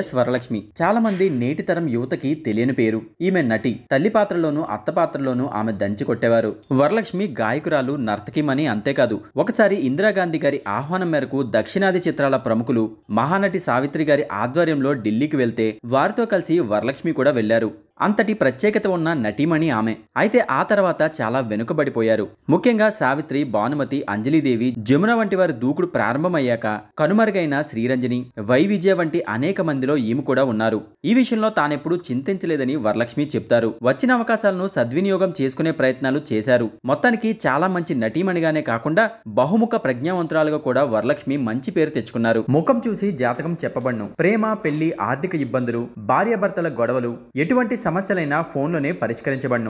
yes Varalakshmi చాలా మంది నేటి తరం యువతకి తెలియని పేరు ఈమె నటి తల్లి పాత్రలోనూ అత్త పాత్రలోను ఆమె దంచి కొట్టేవారు వరలక్ష్మి గాయకురాలు నర్తకిమని అంతేకాదు ఒకసారి ఇందిరాగాంధీ గారి ఆహ్వానం మేరకు దక్షిణాది చిత్రాల ప్రముఖులు మహానటి సావిత్రి గారి ఆధ్వర్యంలో ఢిల్లీకి వెళ్తే వారితో కలిసి వరలక్ష్మి కూడా వెళ్లారు అంతటి ప్రత్యేకత ఉన్న నటీమణి ఆమె అయితే ఆ తర్వాత చాలా వెనుకబడిపోయారు ముఖ్యంగా సావిత్రి భానుమతి అంజలిదేవి జమున వంటి వారి దూకుడు ప్రారంభమయ్యాక కనుమరుగైన శ్రీరంజని వై విజయ వంటి అనేక మందిలో ఈమె కూడా ఉన్నారు ఈ విషయంలో తానెప్పుడు చింతించలేదని వరలక్ష్మి చెప్తారు వచ్చిన అవకాశాలను సద్వినియోగం చేసుకునే ప్రయత్నాలు చేశారు మొత్తానికి చాలా మంచి నటీమణిగానే కాకుండా బహుముఖ ప్రజ్ఞావంతురాలుగా కూడా వరలక్ష్మి మంచి పేరు తెచ్చుకున్నారు ముఖం చూసి జాతకం చెప్పబడ్ను ప్రేమ పెళ్లి ఆర్థిక ఇబ్బందులు భార్యాభర్తల గొడవలు ఎటువంటి సమస్యలైనా ఫోన్లోనే పరిష్కరించబడను